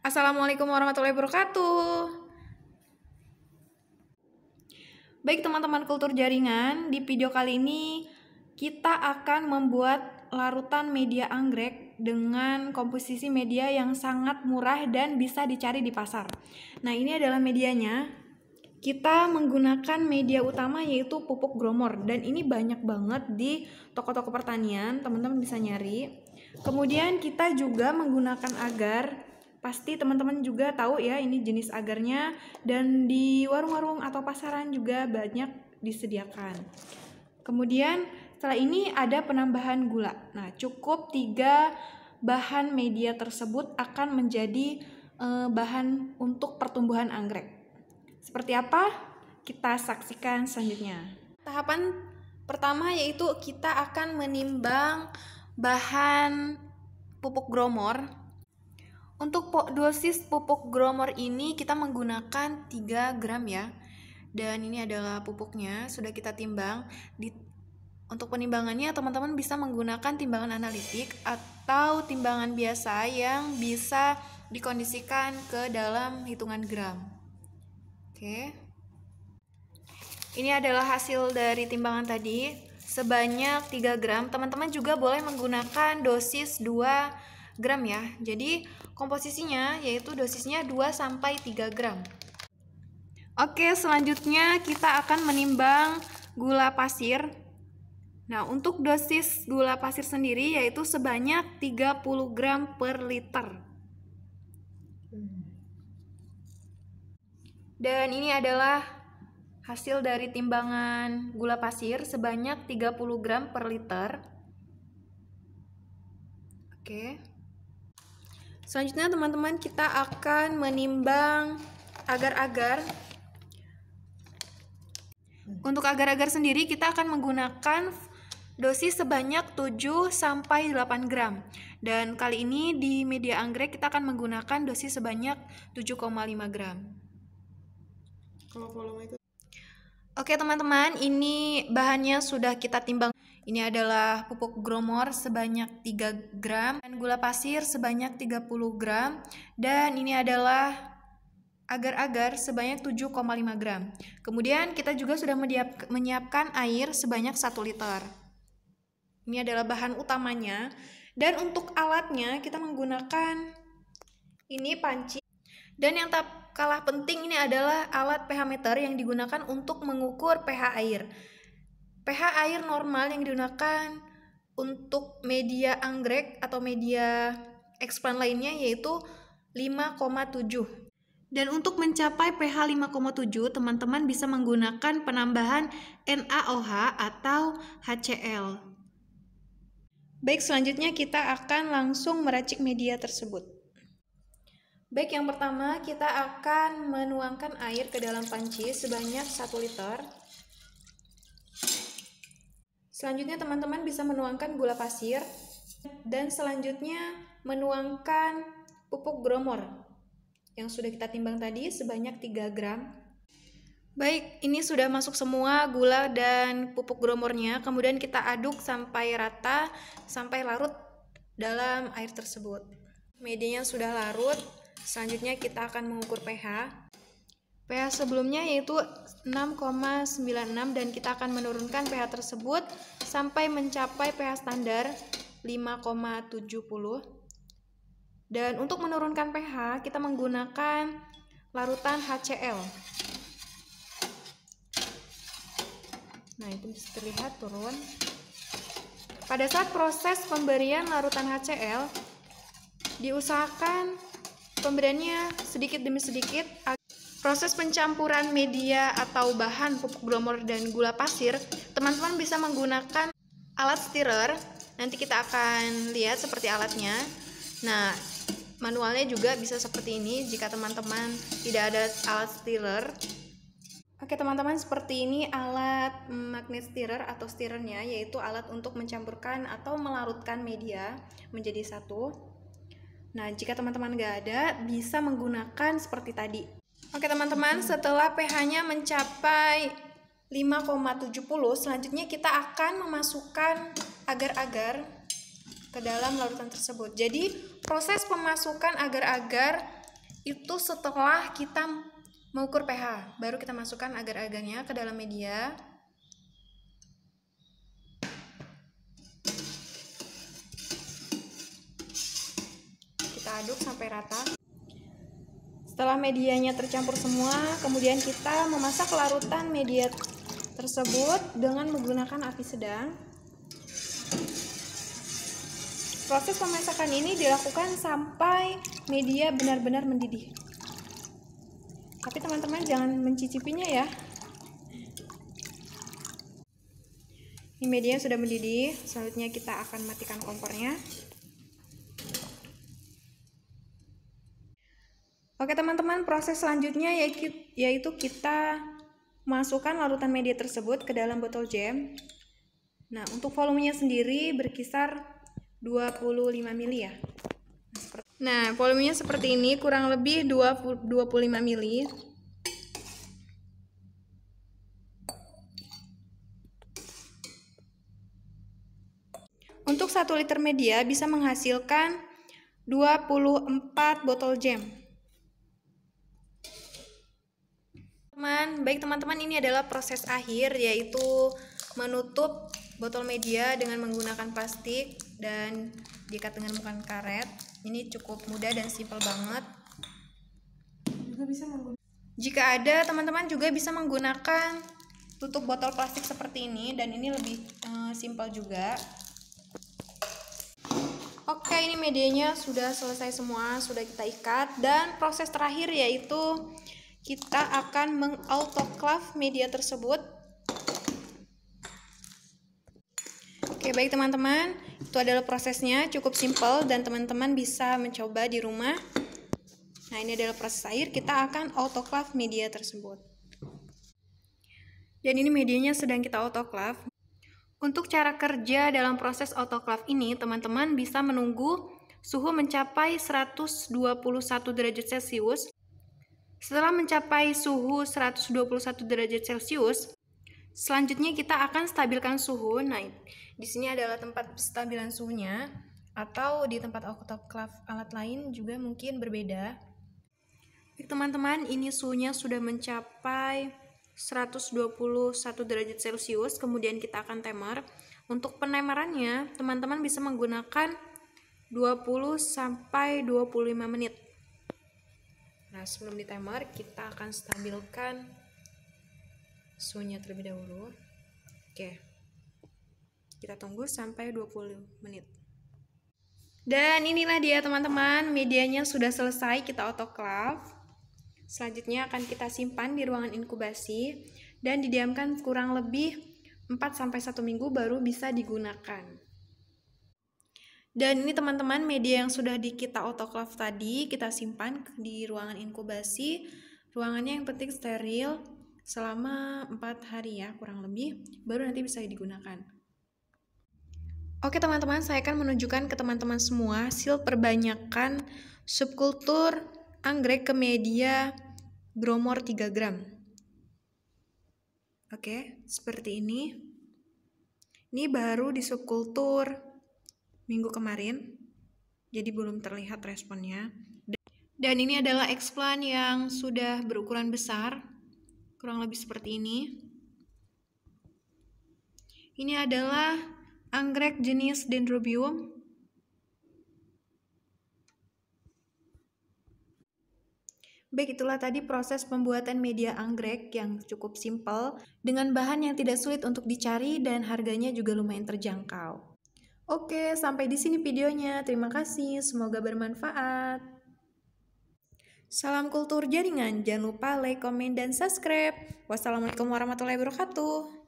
Assalamualaikum warahmatullahi wabarakatuh. Baik teman-teman kultur jaringan, di video kali ini kita akan membuat larutan media anggrek dengan komposisi media yang sangat murah dan bisa dicari di pasar. Nah, ini adalah medianya. Kita menggunakan media utama yaitu pupuk gromor dan ini banyak banget di toko-toko pertanian, teman-teman bisa nyari. Kemudian kita juga menggunakan agar Pasti teman-teman juga tahu ya ini jenis agarnya dan di warung-warung atau pasaran juga banyak disediakan. Kemudian setelah ini ada penambahan gula. Nah, cukup tiga bahan media tersebut akan menjadi e, bahan untuk pertumbuhan anggrek. Seperti apa? Kita saksikan selanjutnya. Tahapan pertama yaitu kita akan menimbang bahan pupuk gromor untuk dosis pupuk gromor ini kita menggunakan 3 gram ya. Dan ini adalah pupuknya, sudah kita timbang. Di, untuk penimbangannya teman-teman bisa menggunakan timbangan analitik atau timbangan biasa yang bisa dikondisikan ke dalam hitungan gram. Oke. Ini adalah hasil dari timbangan tadi sebanyak 3 gram. Teman-teman juga boleh menggunakan dosis 2 gram ya. Jadi komposisinya yaitu dosisnya 2 sampai 3 gram. Oke, selanjutnya kita akan menimbang gula pasir. Nah, untuk dosis gula pasir sendiri yaitu sebanyak 30 gram per liter. Dan ini adalah hasil dari timbangan gula pasir sebanyak 30 gram per liter. Oke. Selanjutnya teman-teman kita akan menimbang agar-agar. Untuk agar-agar sendiri kita akan menggunakan dosis sebanyak 7 sampai 8 gram. Dan kali ini di media anggrek kita akan menggunakan dosis sebanyak 7,5 gram. Oke teman-teman, ini bahannya sudah kita timbang. Ini adalah pupuk gromor sebanyak 3 gram dan gula pasir sebanyak 30 gram dan ini adalah agar-agar sebanyak 7,5 gram. Kemudian kita juga sudah menyiapkan air sebanyak 1 liter. Ini adalah bahan utamanya. Dan untuk alatnya kita menggunakan ini panci. Dan yang tak kalah penting ini adalah alat pH meter yang digunakan untuk mengukur pH air pH air normal yang digunakan untuk media anggrek atau media eksplan lainnya yaitu 5,7. Dan untuk mencapai pH 5,7, teman-teman bisa menggunakan penambahan NaOH atau HCl. Baik, selanjutnya kita akan langsung meracik media tersebut. Baik, yang pertama kita akan menuangkan air ke dalam panci sebanyak 1 liter. Selanjutnya teman-teman bisa menuangkan gula pasir dan selanjutnya menuangkan pupuk gromor yang sudah kita timbang tadi sebanyak 3 gram. Baik, ini sudah masuk semua gula dan pupuk gromornya. Kemudian kita aduk sampai rata, sampai larut dalam air tersebut. Medianya sudah larut. Selanjutnya kita akan mengukur pH pH sebelumnya yaitu 6,96 dan kita akan menurunkan pH tersebut sampai mencapai pH standar 5,70. Dan untuk menurunkan pH kita menggunakan larutan HCl. Nah, itu bisa terlihat turun. Pada saat proses pemberian larutan HCl diusahakan pemberiannya sedikit demi sedikit Proses pencampuran media atau bahan pupuk glomor dan gula pasir, teman-teman bisa menggunakan alat stirrer. Nanti kita akan lihat seperti alatnya. Nah, manualnya juga bisa seperti ini jika teman-teman tidak ada alat stirrer. Oke teman-teman, seperti ini alat magnet stirrer atau stirrernya yaitu alat untuk mencampurkan atau melarutkan media menjadi satu. Nah, jika teman-teman nggak ada, bisa menggunakan seperti tadi, Oke teman-teman, setelah pH-nya mencapai 5,70, selanjutnya kita akan memasukkan agar-agar ke dalam larutan tersebut. Jadi, proses pemasukan agar-agar itu setelah kita mengukur pH, baru kita masukkan agar-agarnya ke dalam media. Kita aduk sampai rata. Setelah medianya tercampur semua, kemudian kita memasak larutan media tersebut dengan menggunakan api sedang. Proses pemasakan ini dilakukan sampai media benar-benar mendidih. Tapi teman-teman jangan mencicipinya ya. Ini media sudah mendidih, selanjutnya kita akan matikan kompornya. Oke teman-teman, proses selanjutnya yaitu kita masukkan larutan media tersebut ke dalam botol jam. Nah, untuk volumenya sendiri berkisar 25 ml ya. Nah, volumenya seperti ini, kurang lebih 20, 25 ml. Untuk 1 liter media bisa menghasilkan 24 botol jam. teman-teman. Baik teman-teman, ini adalah proses akhir yaitu menutup botol media dengan menggunakan plastik dan diikat dengan bukan karet. Ini cukup mudah dan simple banget. Juga bisa Jika ada teman-teman juga bisa menggunakan tutup botol plastik seperti ini dan ini lebih e, simpel juga. Oke, ini medianya sudah selesai semua, sudah kita ikat dan proses terakhir yaitu kita akan mengautoclave media tersebut. Oke, baik teman-teman, itu adalah prosesnya cukup simpel dan teman-teman bisa mencoba di rumah. Nah, ini adalah proses air, kita akan autoclave media tersebut. Dan ini medianya sedang kita autoclave. Untuk cara kerja dalam proses autoclave ini, teman-teman bisa menunggu suhu mencapai 121 derajat Celcius setelah mencapai suhu 121 derajat Celcius, selanjutnya kita akan stabilkan suhu. Nah, di sini adalah tempat stabilan suhunya atau di tempat autoclave alat lain juga mungkin berbeda. Teman-teman, ini suhunya sudah mencapai 121 derajat Celcius, kemudian kita akan temer. Untuk penemerannya, teman-teman bisa menggunakan 20 sampai 25 menit. Nah, sebelum di timer, kita akan stabilkan suhunya terlebih dahulu. Oke. Kita tunggu sampai 20 menit. Dan inilah dia teman-teman, medianya sudah selesai kita autoclave. Selanjutnya akan kita simpan di ruangan inkubasi dan didiamkan kurang lebih 4 sampai 1 minggu baru bisa digunakan. Dan ini teman-teman media yang sudah di kita autoclave tadi kita simpan di ruangan inkubasi. Ruangannya yang penting steril selama 4 hari ya kurang lebih baru nanti bisa digunakan. Oke teman-teman, saya akan menunjukkan ke teman-teman semua hasil perbanyakan subkultur anggrek ke media bromor 3 gram. Oke, seperti ini. Ini baru di subkultur minggu kemarin, jadi belum terlihat responnya. Dan ini adalah eksplan yang sudah berukuran besar, kurang lebih seperti ini. Ini adalah anggrek jenis Dendrobium. Baik, itulah tadi proses pembuatan media anggrek yang cukup simpel, dengan bahan yang tidak sulit untuk dicari dan harganya juga lumayan terjangkau. Oke, sampai di sini videonya. Terima kasih, semoga bermanfaat. Salam kultur jaringan, jangan lupa like, komen, dan subscribe. Wassalamualaikum warahmatullahi wabarakatuh.